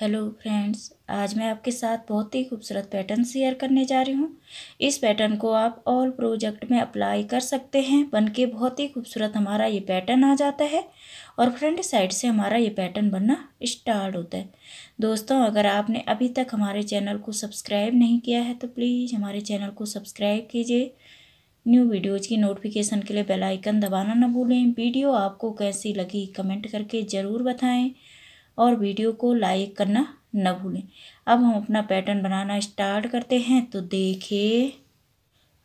hello friends आज मैं आपके साथ बहुत ही खूबसूरत पैटर्न शेयर करने जा रही हूँ इस पैटर्न को आप ऑल प्रोजेक्ट में अप्लाई कर सकते हैं बन के बहुत ही खूबसूरत हमारा ये पैटर्न आ जाता है और फ्रंट साइड से हमारा ये पैटर्न बनना स्टार्ट होता है दोस्तों अगर आपने अभी तक हमारे चैनल को सब्सक्राइब नहीं किया है तो प्लीज़ हमारे चैनल को सब्सक्राइब कीजिए न्यू वीडियोज़ की नोटिफिकेशन के लिए बेलाइकन दबाना ना भूलें वीडियो आपको कैसी लगी कमेंट करके ज़रूर बताएँ और वीडियो को लाइक करना न भूलें अब हम अपना पैटर्न बनाना स्टार्ट करते हैं तो देखिए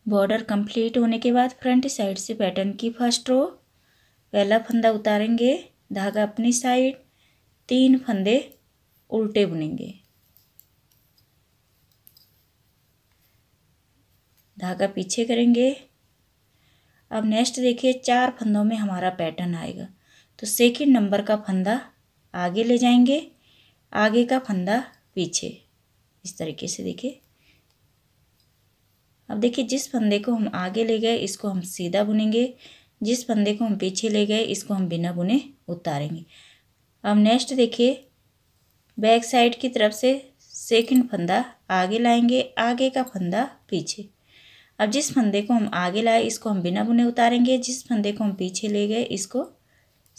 बॉर्डर कंप्लीट होने के बाद फ्रंट साइड से पैटर्न की फर्स्ट रो पहला फंदा उतारेंगे धागा अपनी साइड तीन फंदे उल्टे बुनेंगे धागा पीछे करेंगे अब नेक्स्ट देखिए चार फंदों में हमारा पैटर्न आएगा तो सेकंड नंबर का फंदा आगे ले जाएंगे आगे का फंदा पीछे इस तरीके से देखिए अब देखिए जिस फंदे को हम आगे ले गए इसको हम सीधा बुनेंगे जिस फंदे को हम पीछे ले गए इसको हम बिना बुने उतारेंगे अब नेक्स्ट देखिए बैक साइड की तरफ से सेकंड फंदा आगे लाएंगे आगे का फंदा पीछे अब जिस फंदे को हम आगे लाए इसको हम बिना बुने उतारेंगे जिस फंदे को हम पीछे ले गए इसको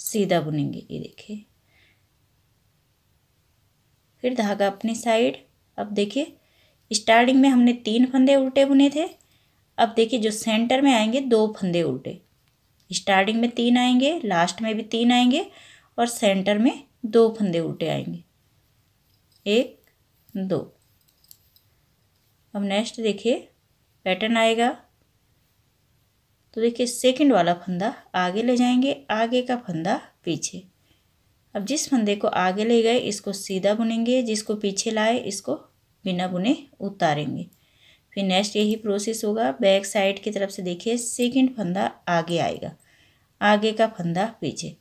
सीधा बुनेंगे ये देखिए फिर धागा अपनी साइड अब देखिए स्टार्टिंग में हमने तीन फंदे उल्टे बुने थे अब देखिए जो सेंटर में आएंगे दो फंदे उल्टे स्टार्टिंग में तीन आएंगे लास्ट में भी तीन आएंगे और सेंटर में दो फंदे उल्टे आएंगे एक दो अब नेक्स्ट देखिए पैटर्न आएगा तो देखिए सेकंड वाला फंदा आगे ले जाएंगे आगे का फंदा पीछे अब जिस फंदे को आगे ले गए इसको सीधा बुनेंगे जिसको पीछे लाए इसको बिना बुने उतारेंगे फिर नेक्स्ट यही प्रोसेस होगा बैक साइड की तरफ से देखिए सेकंड फंदा आगे आएगा आगे का फंदा पीछे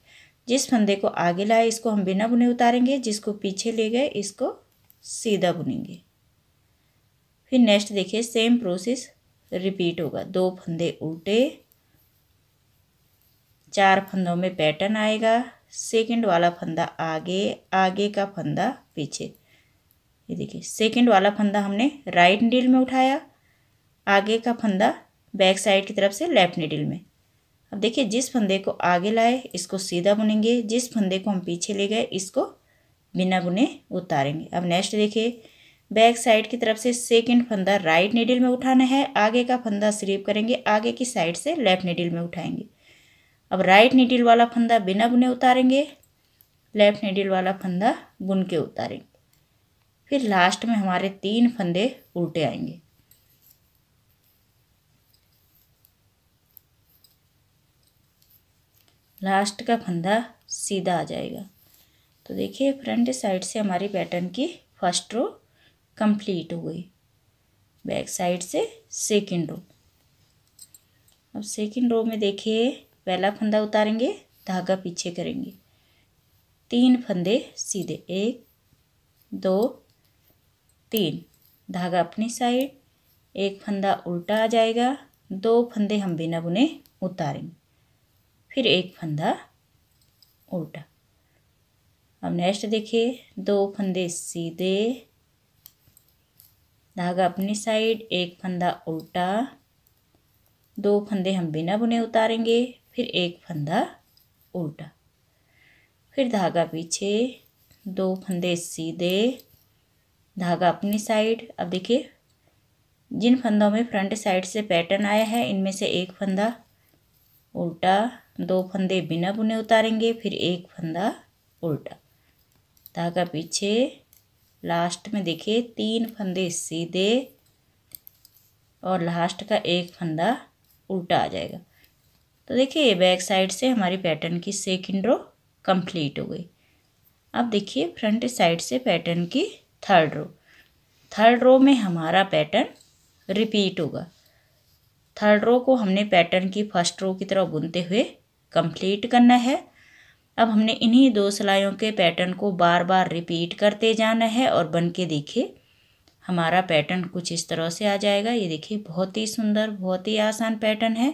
जिस फंदे को आगे लाए इसको हम बिना बुने उतारेंगे जिसको पीछे ले गए इसको सीधा बुनेंगे फिर नेक्स्ट देखिए सेम प्रोसेस रिपीट होगा दो फंदे उल्टे चार फंदों में पैटर्न आएगा सेकंड वाला फंदा आगे आगे का फंदा पीछे ये देखिए सेकंड वाला फंदा हमने राइट नीडल में उठाया आगे का फंदा बैक साइड की तरफ से लेफ्ट नीडिल में अब देखिए जिस फंदे को आगे लाए इसको सीधा बुनेंगे जिस फंदे को हम पीछे ले गए इसको बिना बुने उतारेंगे अब नेक्स्ट देखिए बैक साइड की तरफ से सेकंड फंदा राइट नीडल में उठाना है आगे का फंदा स्लीप करेंगे आगे की साइड से लेफ्ट नीडिल में उठाएंगे अब राइट नीडिल वाला फंदा बिना बुने उतारेंगे लेफ़्ट नीडिल वाला फंदा बुन के उतारेंगे फिर लास्ट में हमारे तीन फंदे उल्टे आएंगे लास्ट का फंदा सीधा आ जाएगा तो देखिए फ्रंट साइड से हमारी पैटर्न की फर्स्ट रो कंप्लीट हो गई बैक साइड से सेकंड रो अब सेकंड रो में देखिए पहला फंदा उतारेंगे धागा पीछे करेंगे तीन फंदे सीधे एक दो तीन धागा अपनी साइड एक फंदा उल्टा आ जाएगा दो फंदे हम बिना बुने उतारेंगे फिर एक फंदा उल्टा अब नेक्स्ट देखिए दो फंदे सीधे धागा अपनी साइड एक फंदा उल्टा दो फंदे हम बिना बुने उतारेंगे फिर एक फंदा उल्टा फिर धागा पीछे दो फंदे सीधे धागा अपनी साइड अब देखिए जिन फंदों में फ्रंट साइड से पैटर्न आया है इनमें से एक फंदा उल्टा दो फंदे बिना बुने उतारेंगे फिर एक फंदा उल्टा धागा पीछे लास्ट में देखिए तीन फंदे सीधे और लास्ट का एक फंदा उल्टा आ जाएगा तो देखिए ये बैक साइड से हमारी पैटर्न की सेकेंड रो कंप्लीट हो गई अब देखिए फ्रंट साइड से पैटर्न की थर्ड रो थर्ड रो में हमारा पैटर्न रिपीट होगा थर्ड रो को हमने पैटर्न की फर्स्ट रो की तरह बुनते हुए कंप्लीट करना है अब हमने इन्हीं दो सिलाइयों के पैटर्न को बार बार रिपीट करते जाना है और बन के देखिए हमारा पैटर्न कुछ इस तरह से आ जाएगा ये देखिए बहुत ही सुंदर बहुत ही आसान पैटर्न है